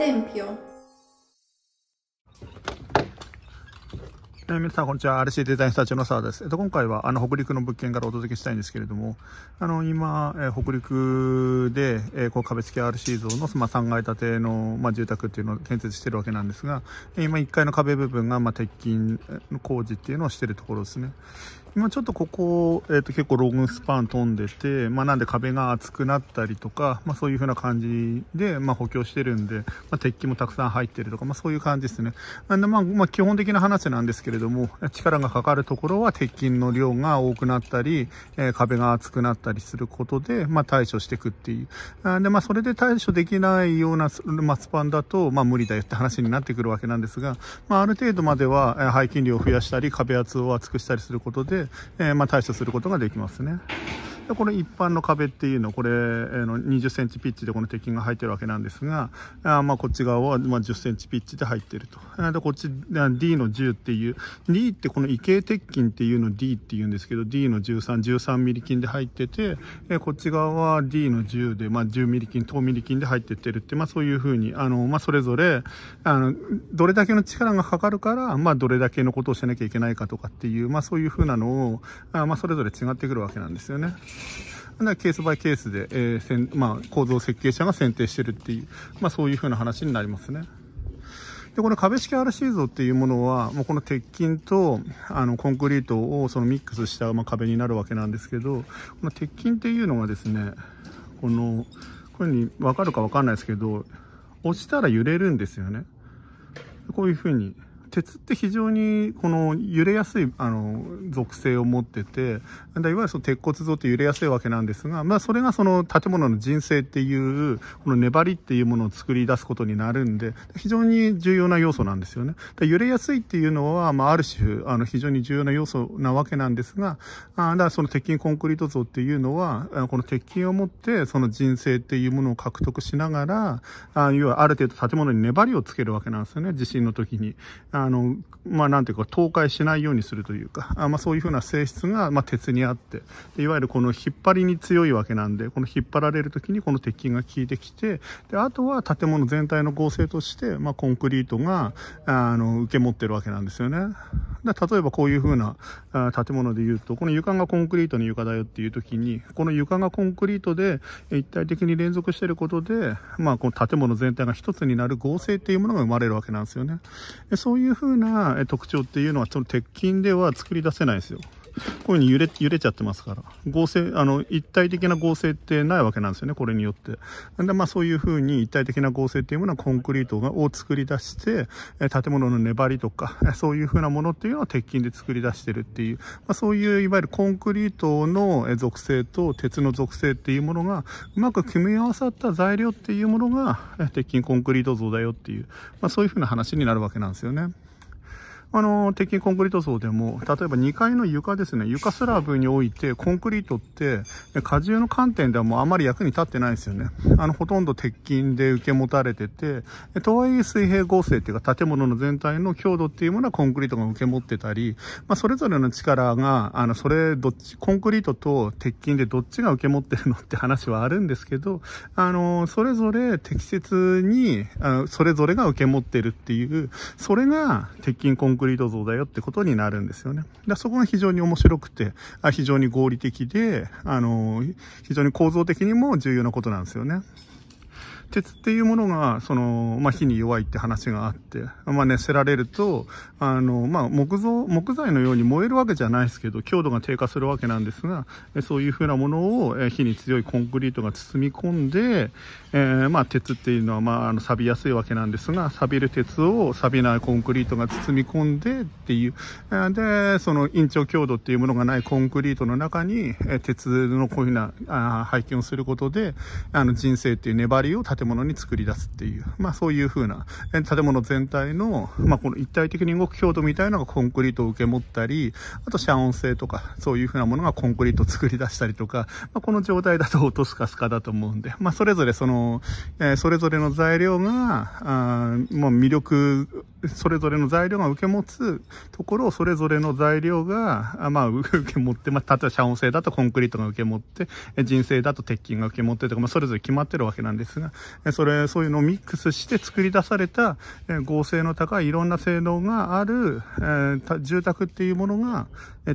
tempio. 皆さん、こんにちは。RC デザインスタジオの澤です。えっと、今回は、あの、北陸の物件からお届けしたいんですけれども、あの、今、え北陸で、えこう、壁付き RC 像の、まあ、3階建ての、まあ、住宅っていうのを建設してるわけなんですが、今、1階の壁部分が、まあ、鉄筋の工事っていうのをしてるところですね。今ちょっとここ、えー、と結構ロングスパン飛んでて、まあ、なんで壁が厚くなったりとか、まあ、そういう風な感じで、まあ、補強してるんで、まあ、鉄筋もたくさん入ってるとか、まあ、そういう感じですね。なんで、まあ、まあ、基本的な話なんですけれども、力がかかるところは鉄筋の量が多くなったり、えー、壁が厚くなったりすることで、まあ、対処していくっていう。で、まあ、それで対処できないような、まあ、スパンだと、まあ、無理だよって話になってくるわけなんですが、まあ、ある程度までは、えー、背筋量を増やしたり、壁厚を厚くしたりすることで、えー、まあ対処することができますね。でこれ一般の壁っていうのこれ、の20 c ンチピッチでこの鉄筋が入ってるわけなんですがあまあこっち側はま10センチピッチで入ってるとでこっち D の10っていう D ってこの異形鉄筋っていうの D っていうんですけど D の1313ミリ筋で入っててこっち側は D の10で、まあ、10ミリ筋10ミリ筋で入ってってるって、まあ、そういうふうにあの、まあ、それぞれあのどれだけの力がかかるから、まあ、どれだけのことをしなきゃいけないかとかっていう、まあ、そういうふうなのをあ、まあ、それぞれ違ってくるわけなんですよね。ケースバイケースで、えーせんまあ、構造設計者が選定してるっていう、まあ、そういうふうな話になりますね。で、この壁式 RC 像っていうものは、もうこの鉄筋と、あの、コンクリートをそのミックスした、まあ、壁になるわけなんですけど、この鉄筋っていうのはですね、この、こういうふうに分かるか分かんないですけど、落ちたら揺れるんですよね。こういうふうに鉄って非常にこの揺れやすいあの属性を持ってて、いわゆるその鉄骨像って揺れやすいわけなんですが、まあそれがその建物の人生っていう、この粘りっていうものを作り出すことになるんで、非常に重要な要素なんですよね。揺れやすいっていうのは、まあある種、あの非常に重要な要素なわけなんですが、あだからその鉄筋コンクリート像っていうのは、この鉄筋を持ってその人生っていうものを獲得しながら、あ要はある程度建物に粘りをつけるわけなんですよね、地震の時に。ああの、まあ、なんていうか、倒壊しないようにするというか、あまあ、そういうふうな性質が、まあ、鉄にあってで、いわゆるこの引っ張りに強いわけなんで、この引っ張られるときにこの鉄筋が効いてきて、で、あとは建物全体の合成として、まあ、コンクリートが、あの、受け持ってるわけなんですよね。で例えばこういうふうな建物でいうと、この床がコンクリートの床だよっていうときに、この床がコンクリートで一体的に連続していることで、まあ、この建物全体が一つになる合成っていうものが生まれるわけなんですよね。でそういういうふうな特徴っていうのは、その鉄筋では作り出せないんですよ。こういうふうに揺れ揺れちゃってますから、合成、あの、一体的な合成ってないわけなんですよね、これによって。なんで、まあそういうふうに一体的な合成っていうものはコンクリートがを作り出して、建物の粘りとか、そういうふうなものっていうのを鉄筋で作り出してるっていう、まあそういういわゆるコンクリートの属性と鉄の属性っていうものが、うまく組み合わさった材料っていうものが、鉄筋コンクリート像だよっていう、まあそういうふうな話になるわけなんですよね。あの、鉄筋コンクリート層でも、例えば2階の床ですね、床スラブにおいてコンクリートって、荷重の観点ではもうあまり役に立ってないですよね。あの、ほとんど鉄筋で受け持たれてて、とはいえ水平合成っていうか建物の全体の強度っていうものはコンクリートが受け持ってたり、まあ、それぞれの力が、あの、それ、どっち、コンクリートと鉄筋でどっちが受け持ってるのって話はあるんですけど、あの、それぞれ適切に、あそれぞれが受け持ってるっていう、それが鉄筋コンクリートクリート像だよってことになるんですよね。で、そこが非常に面白くて、あ非常に合理的で、あの、非常に構造的にも重要なことなんですよね。鉄っていうものが、その、まあ、火に弱いって話があって、まあ、熱せられると、あの、まあ、木造、木材のように燃えるわけじゃないですけど、強度が低下するわけなんですが、そういうふうなものを火に強いコンクリートが包み込んで、えー、まあ、鉄っていうのは、まあ、あの、錆びやすいわけなんですが、錆びる鉄を錆びないコンクリートが包み込んでっていう、で、その、延長強度っていうものがないコンクリートの中に、鉄のこういうふうな配見をすることで、あの、人生っていう粘りを立て建物に作り出すっていう、まあそういう風な、建物全体の、まあこの一体的に動く強度みたいなのがコンクリートを受け持ったり、あと遮音性とか、そういう風なものがコンクリートを作り出したりとか、まあこの状態だと落とすカスカだと思うんで、まあそれぞれその、えー、それぞれの材料が、あまあ魅力それぞれの材料が受け持つところをそれぞれの材料が、まあ、受け持って、まあ、例えば遮音性だとコンクリートが受け持って、人性だと鉄筋が受け持ってとか、まあ、それぞれ決まってるわけなんですが、それ、そういうのをミックスして作り出された、合成の高いいろんな性能がある、えー、住宅っていうものが、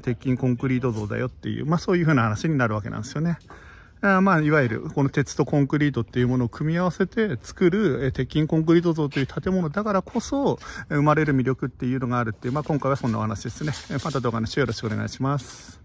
鉄筋コンクリート像だよっていう、まあ、そういうふうな話になるわけなんですよね。あまあ、いわゆるこの鉄とコンクリートっていうものを組み合わせて作る、え鉄筋コンクリート像という建物だからこそ生まれる魅力っていうのがあるっていう、まあ今回はそんなお話ですね。また動画の視聴よろしくお願いします。